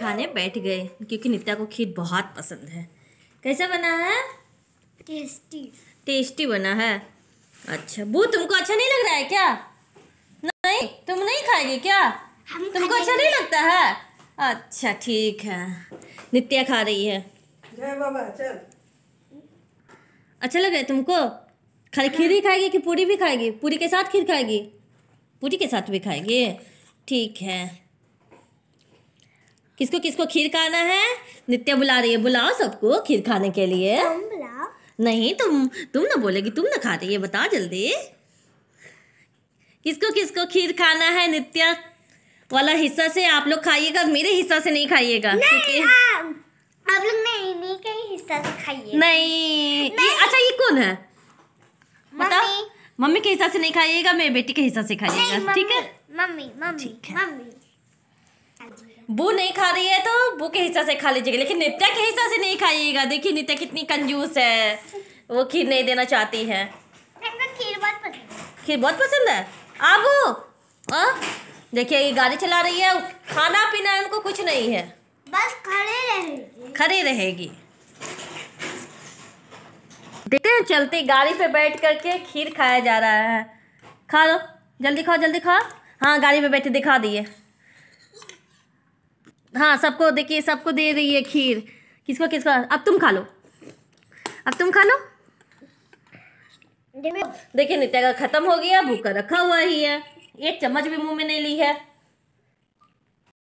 खाने बैठ गए क्योंकि नित्या को खीर बहुत पसंद है कैसा बना है टेस्टी टेस्टी बना है अच्छा बू तुमको अच्छा नहीं लग रहा है क्या नहीं तुम नहीं खाएगी क्या हम तुमको अच्छा नहीं लगता है अच्छा ठीक है नित्या खा रही है बाबा चल अच्छा लग रहा है तुमको खाली खीर ही खाएगी कि पूरी भी खाएगी पूरी के साथ खीर खाएगी पूरी के साथ भी खाएगी ठीक है किसको किसको खीर खाना है नित्या बुला रही है बुलाओ सबको खीर खाने के लिए नहीं तुम तुम ना बोलेगी तुम ना खा रही है बताओ जल्दी किसको किसको खीर खाना है नित्या वाला हिस्सा से आप लोग खाइएगा मेरे हिस्सा से नहीं खाइएगा नहीं आप लोग नहीं नहीं हिस्सा से खाइए नहीं, अच्छा ये कौन है मम्मी के हिस्सा से नहीं खाइएगा मेरे बेटी के हिस्सा से खाइएगा ठीक है मम्मी मम्मी मम्मी बू नहीं खा रही है तो बू के हिस्सा से खा लीजिएगा लेकिन नित्या के हिस्सा से नहीं खाइएगा देखिए नित्या कितनी कंजूस है वो खीर नहीं देना चाहती है खीर बहुत पसंद है आबू देखिए ये गाड़ी चला रही है खाना पीना इनको कुछ नहीं है बस खड़े रहेगी खड़े रहेगी देखते हैं चलती गाड़ी पे बैठ करके खीर खाया जा रहा है खा लो जल्दी खाओ जल्दी खाओ हाँ गाड़ी पे बैठे दिखा दिए हाँ सबको देखिए सबको दे रही है खीर किसको किसको अब तुम खा लो अब तुम खा लो देखिए नित्या का खत्म हो गया भूखा रखा हुआ ही है एक चम्मच भी मुंह में नहीं ली है